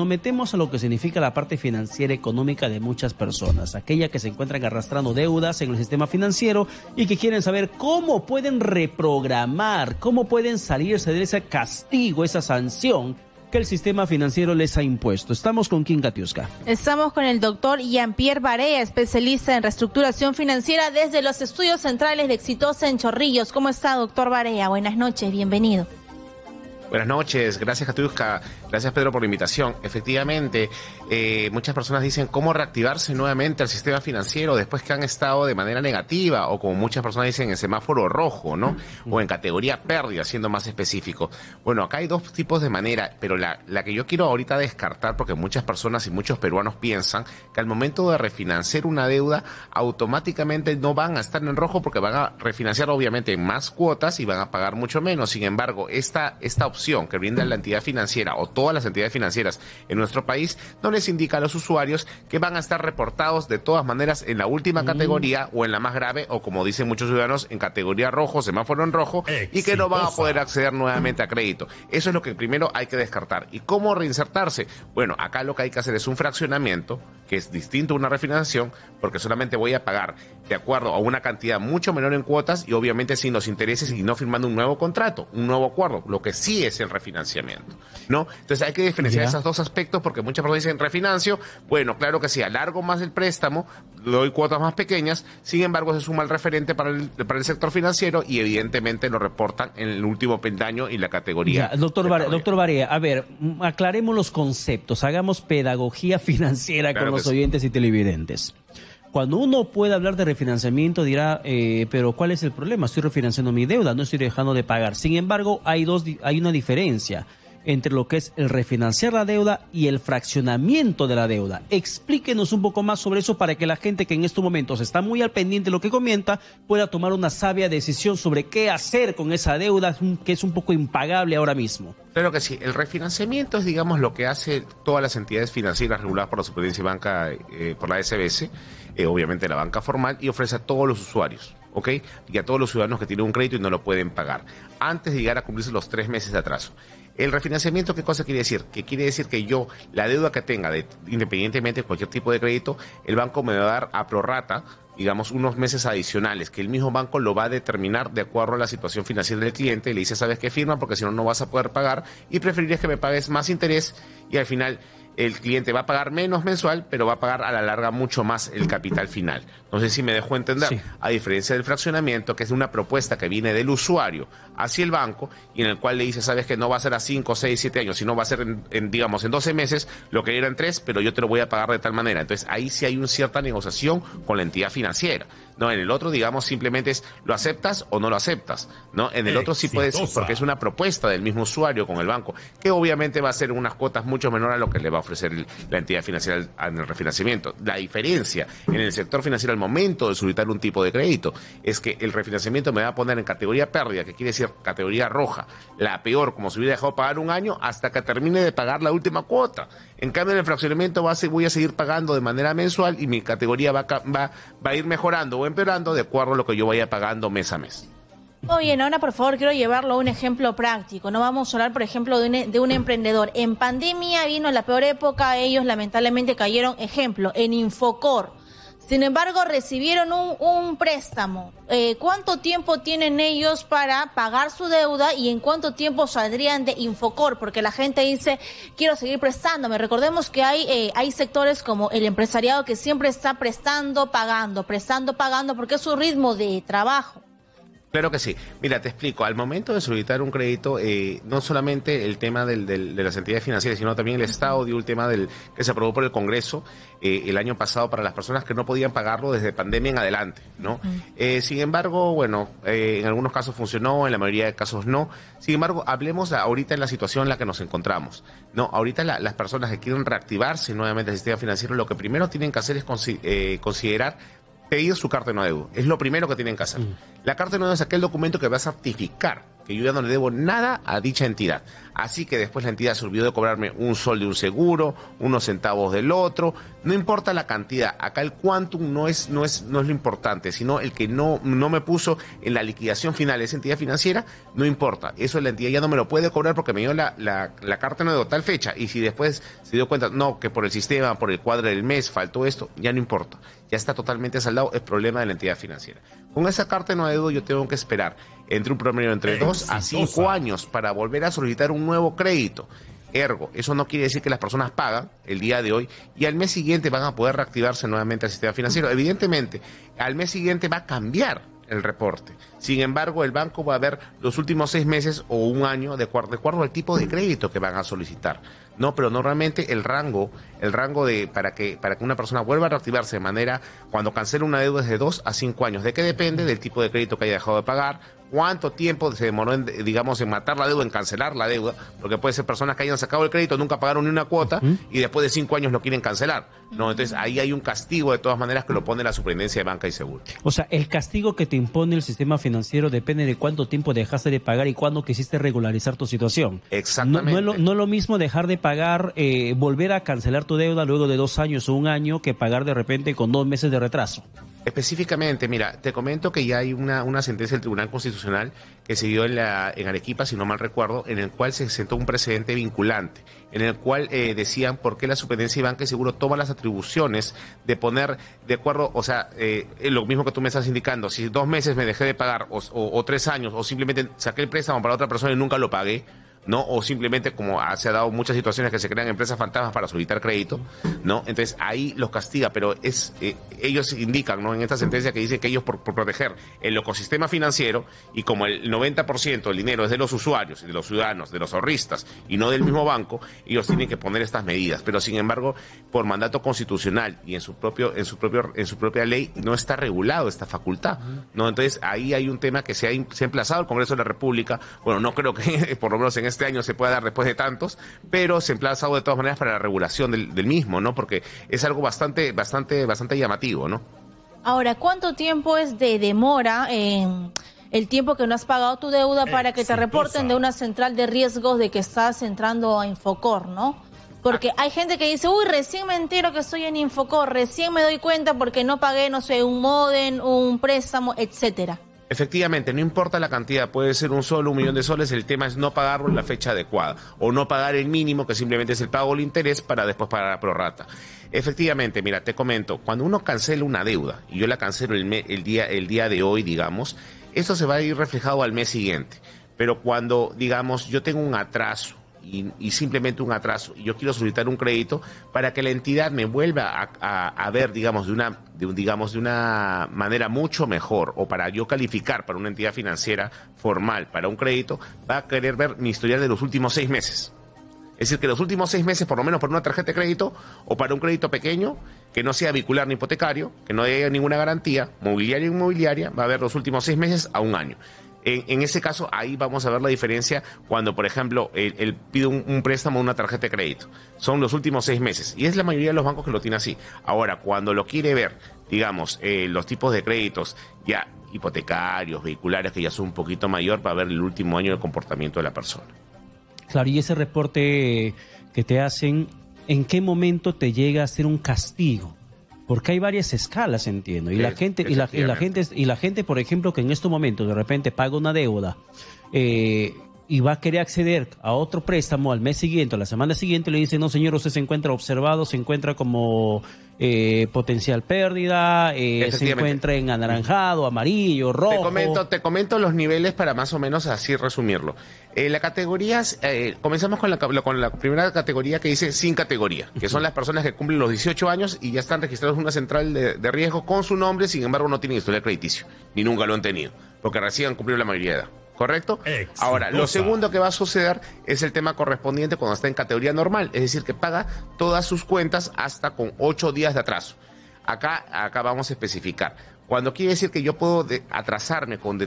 Nos metemos a lo que significa la parte financiera económica de muchas personas, Aquella que se encuentran arrastrando deudas en el sistema financiero y que quieren saber cómo pueden reprogramar, cómo pueden salirse de ese castigo, esa sanción que el sistema financiero les ha impuesto. Estamos con Kim Katiuska Estamos con el doctor Jean-Pierre Barea, especialista en reestructuración financiera desde los estudios centrales de Exitosa en Chorrillos. ¿Cómo está, doctor Barea? Buenas noches, bienvenido. Buenas noches, gracias Catuska, gracias Pedro por la invitación. Efectivamente, eh, muchas personas dicen cómo reactivarse nuevamente al sistema financiero después que han estado de manera negativa o como muchas personas dicen en semáforo rojo, ¿no? O en categoría pérdida, siendo más específico. Bueno, acá hay dos tipos de manera, pero la, que yo quiero ahorita descartar, porque muchas personas y muchos peruanos piensan que al momento de refinanciar una deuda, automáticamente no van a estar en rojo porque van a refinanciar obviamente más cuotas y van a pagar mucho menos. Sin embargo, esta, esta que brinda la entidad financiera o todas las entidades financieras en nuestro país no les indica a los usuarios que van a estar reportados de todas maneras en la última mm. categoría o en la más grave o como dicen muchos ciudadanos en categoría rojo, semáforo en rojo y que no van a poder acceder nuevamente a crédito. Eso es lo que primero hay que descartar. ¿Y cómo reinsertarse? Bueno, acá lo que hay que hacer es un fraccionamiento que es distinto a una refinanciación porque solamente voy a pagar de acuerdo a una cantidad mucho menor en cuotas y obviamente sin los intereses y no firmando un nuevo contrato, un nuevo acuerdo, lo que sí es el refinanciamiento, ¿no? Entonces hay que diferenciar esos dos aspectos porque muchas personas dicen refinancio, bueno, claro que sí, alargo más el préstamo, doy cuotas más pequeñas, sin embargo se suma el referente para el, para el sector financiero y evidentemente lo reportan en el último pendaño y la categoría. Doctor, Varea, doctor a ver, aclaremos los conceptos, hagamos pedagogía financiera con los oyentes y televidentes. Cuando uno puede hablar de refinanciamiento, dirá, eh, pero ¿cuál es el problema? Estoy refinanciando mi deuda, no estoy dejando de pagar. Sin embargo, hay, dos, hay una diferencia entre lo que es el refinanciar la deuda y el fraccionamiento de la deuda. Explíquenos un poco más sobre eso para que la gente que en estos momentos está muy al pendiente de lo que comenta pueda tomar una sabia decisión sobre qué hacer con esa deuda que es un poco impagable ahora mismo. Claro que sí, el refinanciamiento es digamos lo que hace todas las entidades financieras reguladas por la Superintendencia Banca eh, por la SBS eh, obviamente la banca formal, y ofrece a todos los usuarios. ¿ok? Y a todos los ciudadanos que tienen un crédito y no lo pueden pagar, antes de llegar a cumplirse los tres meses de atraso. El refinanciamiento, ¿qué cosa quiere decir? Que quiere decir que yo, la deuda que tenga, de, independientemente de cualquier tipo de crédito, el banco me va a dar a prorata digamos, unos meses adicionales, que el mismo banco lo va a determinar de acuerdo a la situación financiera del cliente, y le dice, sabes que firma, porque si no, no vas a poder pagar, y preferirías que me pagues más interés, y al final el cliente va a pagar menos mensual, pero va a pagar a la larga mucho más el capital final. No sé si me dejo entender. A diferencia del fraccionamiento, que es una propuesta que viene del usuario hacia el banco y en el cual le dice, sabes que no va a ser a 5, 6, 7 años, sino va a ser, en, digamos, en 12 meses lo que era en 3, pero yo te lo voy a pagar de tal manera. Entonces ahí sí hay una cierta negociación con la entidad financiera. No, en el otro, digamos, simplemente es lo aceptas o no lo aceptas. No, en el otro sí puedes, porque es una propuesta del mismo usuario con el banco, que obviamente va a ser unas cuotas mucho menor a lo que le va a ofrecer la entidad financiera en el refinanciamiento. La diferencia en el sector financiero al momento de solicitar un tipo de crédito es que el refinanciamiento me va a poner en categoría pérdida, que quiere decir categoría roja, la peor, como si hubiera dejado pagar un año hasta que termine de pagar la última cuota. En cambio, en el fraccionamiento va voy a seguir pagando de manera mensual y mi categoría va, va, va a ir mejorando empeorando de acuerdo a lo que yo vaya pagando mes a mes. Muy bien, ahora por favor quiero llevarlo a un ejemplo práctico. No vamos a hablar, por ejemplo, de e, de un emprendedor. En pandemia vino la peor época, ellos lamentablemente cayeron. Ejemplo, en Infocor sin embargo, recibieron un, préstamo. Eh, ¿Cuánto tiempo tienen ellos para pagar su deuda y en cuánto tiempo saldrían de Infocor? Porque la gente dice, quiero seguir prestándome. Recordemos que hay, eh, hay sectores como el empresariado que siempre está prestando, pagando, prestando, pagando, porque es su ritmo de trabajo. Claro que sí. Mira, te explico. Al momento de solicitar un crédito, eh, no solamente el tema de las entidades financieras, sino también el Estado dio un tema del que se aprobó por el Congreso eh, el año pasado para las personas que no podían pagarlo desde pandemia en adelante, ¿no? Eh, sin embargo, bueno, en algunos casos funcionó, en la mayoría de casos no. Sin embargo, hablemos ahorita en la situación en la que nos encontramos, ¿no? Ahorita las personas que quieren reactivarse nuevamente el sistema financiero, lo que primero tienen que hacer es considerar pedir su carta de no deuda. Es lo primero que tienen que hacer. Mm. La carta no es aquel documento que va a certificar que yo ya no le debo nada a dicha entidad. Así que después la entidad se olvidó de cobrarme un sol de un seguro, unos centavos del otro, no importa la cantidad, acá el quantum no es, no es, no es lo importante, sino el que no, no me puso en la liquidación final de esa entidad financiera, no importa, eso la entidad ya no me lo puede cobrar porque me dio la, la, carta no de tal fecha, y si después se dio cuenta, no, que por el sistema, por el cuadro del mes, faltó esto, ya no importa, ya está totalmente saldado, el problema de la entidad financiera. Con esa carta no de deuda yo tengo que esperar entre un promedio entre dos a cinco años para volver a solicitar un nuevo crédito. Ergo, eso no quiere decir que las personas pagan el día de hoy y al mes siguiente van a poder reactivarse nuevamente al sistema financiero. Mm. Evidentemente, al mes siguiente va a cambiar el reporte. Sin embargo, el banco va a ver los últimos seis meses o un año de, de acuerdo al tipo de crédito que van a solicitar. No, pero normalmente el rango, el rango de para que para que una persona vuelva a reactivarse de manera cuando cancele una deuda es de 2 a cinco años. ¿De qué depende? Del tipo de crédito que haya dejado de pagar, cuánto tiempo se demoró, en, digamos, en matar la deuda, en cancelar la deuda, porque puede ser personas que hayan sacado el crédito, nunca pagaron ni una cuota y después de cinco años lo quieren cancelar. No, entonces ahí hay un castigo de todas maneras que lo pone la Superintendencia de Banca y Seguro. O sea, el castigo que te impone el sistema financiero depende de cuánto tiempo dejaste de pagar y cuándo quisiste regularizar tu situación. Exactamente. No, es, lo, no es, lo, mismo dejar de pagar, eh, volver a cancelar tu deuda luego de dos años o un año que pagar de repente con dos meses de retraso. Específicamente, mira, te comento que ya hay una, una sentencia del Tribunal Constitucional que se dio en, la, en Arequipa, si no mal recuerdo, en el cual se sentó un precedente vinculante, en el cual eh, decían por qué la Superintendencia y Banca y Seguro toma las atribuciones de poner de acuerdo, o sea, eh, lo mismo que tú me estás indicando, si dos meses me dejé de pagar o, o tres años o simplemente saqué el préstamo para otra persona y nunca lo pagué, ¿no? O simplemente como se ha dado muchas situaciones que se crean empresas fantasmas para solicitar crédito, ¿no? Entonces ahí los castiga, pero es eh, ellos indican, ¿no? En esta sentencia que dicen que ellos por, proteger el ecosistema financiero y como el 90% del dinero es de los usuarios, de los ciudadanos, de los ahorristas y no del mismo banco, ellos tienen que poner estas medidas, pero sin embargo, por mandato constitucional y en su propio en su propio en su propia ley no está regulado esta facultad, ¿no? Entonces ahí hay un tema que se ha, se ha emplazado el Congreso de la República, bueno, no creo que por lo menos en este año se pueda dar después de tantos, pero se emplaza de todas maneras para la regulación del, mismo, ¿no? Porque es algo bastante, bastante, bastante llamativo, ¿no? Ahora, ¿cuánto tiempo es de demora en el tiempo que no has pagado tu deuda eh, para que te reporten de una central de riesgos de que estás entrando a Infocor, ¿no? Porque ah. hay gente que dice, uy, recién me entero que estoy en Infocor, recién me doy cuenta porque no pagué, no sé, un modem, un préstamo, etcétera. Efectivamente, no importa la cantidad, puede ser un solo, un millón de soles, el tema es no pagarlo en la fecha adecuada o no pagar el mínimo, que simplemente es el pago del interés para después pagar la prorata. Efectivamente, mira, te comento, cuando uno cancela una deuda, y yo la cancelo el, el, día, el día de hoy, digamos, eso se va a ir reflejado al mes siguiente. Pero cuando, digamos, yo tengo un atraso y, simplemente un atraso y yo quiero solicitar un crédito para que la entidad me vuelva a, ver, digamos, de una, de un, digamos, de una manera mucho mejor o para yo calificar para una entidad financiera formal, para un crédito, va a querer ver mi historial de los últimos seis meses. Es decir, que los últimos seis meses, por lo menos por una tarjeta de crédito o para un crédito pequeño, que no sea vehicular ni hipotecario, que no haya ninguna garantía, mobiliaria o inmobiliaria, va a ver los últimos seis meses a un año. En, ese caso, ahí vamos a ver la diferencia cuando, por ejemplo, él, pide un, préstamo o una tarjeta de crédito. Son los últimos seis meses. Y es la mayoría de los bancos que lo tiene así. Ahora, cuando lo quiere ver, digamos, eh, los tipos de créditos ya hipotecarios, vehiculares, que ya son un poquito mayor, para ver el último año de comportamiento de la persona. Claro, y ese reporte que te hacen, ¿en qué momento te llega a ser un castigo? porque hay varias escalas, entiendo. Y la gente, y la, gente, y la gente, por ejemplo, que en este momento de repente paga una deuda, eh, y va a querer acceder a otro préstamo al mes siguiente, a la semana siguiente, le dice, no señor, usted se encuentra observado, se encuentra como eh, potencial pérdida, eh, se encuentra en anaranjado, amarillo, rojo. Te comento, te comento los niveles para más o menos así resumirlo. Eh, la categoría, comenzamos con la, con la primera categoría que dice sin categoría, que son las personas que cumplen los 18 años y ya están registrados en una central de, riesgo con su nombre, sin embargo no tienen historial crediticio, ni nunca lo han tenido, porque recién han cumplido la mayoría de edad. ¿correcto? Ahora, lo segundo que va a suceder es el tema correspondiente cuando está en categoría normal, es decir, que paga todas sus cuentas hasta con ocho días de atraso. Acá, acá vamos a especificar. Cuando quiere decir que yo puedo atrasarme con,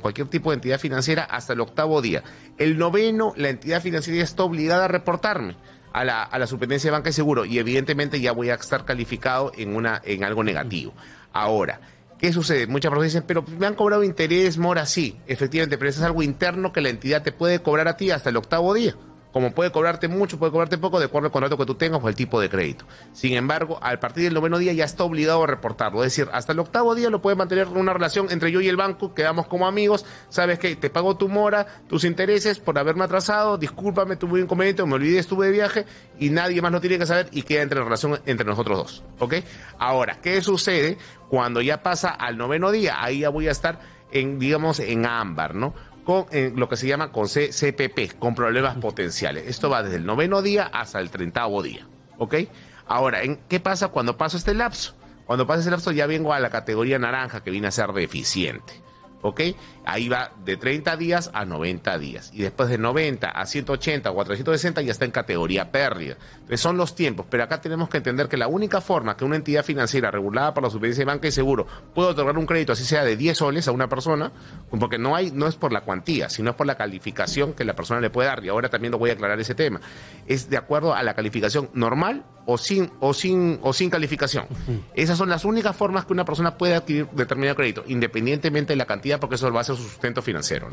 cualquier tipo de entidad financiera hasta el octavo día. El noveno, la entidad financiera está obligada a reportarme. A la, a la, de Banca y Seguro y evidentemente ya voy a estar calificado en, una, en algo negativo. Ahora, ¿Qué sucede? Muchas personas dicen, pero me han cobrado interés, mora, sí, efectivamente, pero eso es algo interno que la entidad te puede cobrar a ti hasta el octavo día como puede cobrarte mucho, puede cobrarte poco, de acuerdo al contrato que tú tengas o el tipo de crédito. Sin embargo, al partir del noveno día ya está obligado a reportarlo. Es decir, hasta el octavo día lo puedes mantener una relación entre yo y el banco, quedamos como amigos, sabes que te pago tu mora, tus intereses por haberme atrasado, discúlpame, tuve inconveniente, me olvidé, estuve de viaje y nadie más lo tiene que saber y queda entre la relación entre nosotros dos. ¿Ok? Ahora, ¿qué sucede cuando ya pasa al noveno día? Ahí ya voy a estar en, digamos, en ámbar, ¿no? con eh, lo que se llama con CPP, con problemas potenciales. Esto va desde el noveno día hasta el treintavo día. ¿Ok? Ahora, ¿en ¿qué pasa cuando paso este lapso? Cuando pasa este lapso ya vengo a la categoría naranja que viene a ser deficiente. ¿ok? Ahí va de 30 días a 90 días. Y después de 90 a 180 o 460 ya está en categoría pérdida. Entonces son los tiempos, pero acá tenemos que entender que la única forma que una entidad financiera regulada por la Superintendencia de Banca y Seguro puede otorgar un crédito, así sea de 10 soles a una persona, porque no, hay, no es por la cuantía, sino es por la calificación que la persona le puede dar. Y ahora también lo voy a aclarar ese tema. Es de acuerdo a la calificación normal o sin, o sin, o sin calificación. Esas son las únicas formas que una persona puede adquirir determinado crédito, independientemente de la cantidad, porque eso va a ser su sustento financiero.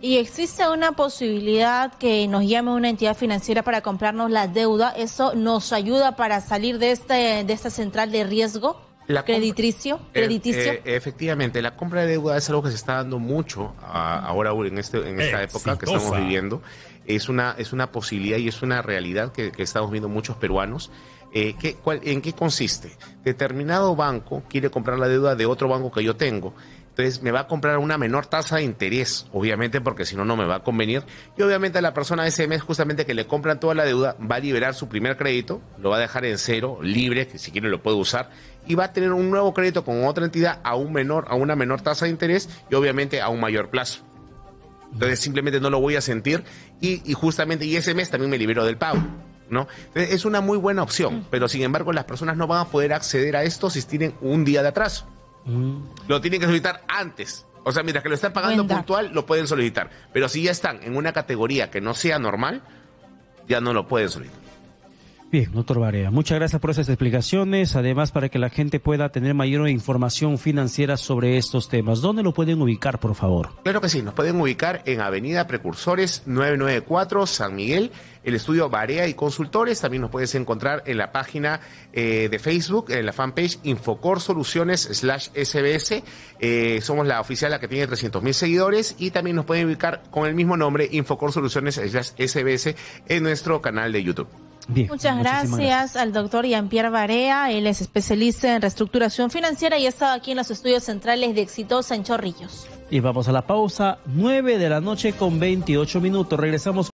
¿Y existe una posibilidad que nos llame una entidad financiera para comprarnos la deuda? ¿Eso nos ayuda para salir de, este, de esta central de riesgo? La ¿Creditricio? Eh, eh, efectivamente, la compra de deuda es algo que se está dando mucho ahora en, este, en esta época que estamos viviendo. Es una, es una posibilidad y es una realidad que, estamos viendo muchos peruanos. Eh, ¿En qué consiste? Determinado banco quiere comprar la deuda de otro banco que yo tengo entonces me va a comprar una menor tasa de interés, obviamente, porque si no, no me va a convenir. Y obviamente la persona ese mes, justamente que le compran toda la deuda, va a liberar su primer crédito, lo va a dejar en cero, libre, que si quiere lo puede usar, y va a tener un nuevo crédito con otra entidad a, un menor, a una menor tasa de interés y obviamente a un mayor plazo. Entonces simplemente no lo voy a sentir y, justamente y ese mes también me libero del pago. ¿no? Entonces, es una muy buena opción, pero sin embargo las personas no van a poder acceder a esto si tienen un día de atraso. Mm. Lo tienen que solicitar antes. O sea, mientras que lo están pagando puntual, lo pueden solicitar. Pero si ya están en una categoría que no sea normal, ya no lo pueden solicitar. Bien, doctor Barea, muchas gracias por esas explicaciones. Además, para que la gente pueda tener mayor información financiera sobre estos temas, ¿dónde lo pueden ubicar, por favor? Claro que sí, nos pueden ubicar en Avenida Precursores 994 San Miguel, el estudio Barea y Consultores. También nos puedes encontrar en la página eh, de Facebook, en la fanpage Infocor Soluciones slash SBS. Eh, somos la oficial la que tiene 300.000 seguidores y también nos pueden ubicar con el mismo nombre Infocor Soluciones slash SBS en nuestro canal de YouTube. Muchas gracias, al doctor Jean-Pierre Varea. Él es especialista en reestructuración financiera y ha estado aquí en los estudios centrales de Exitosa en Chorrillos. Y vamos a la pausa, 9 de la noche con 28 minutos. Regresamos.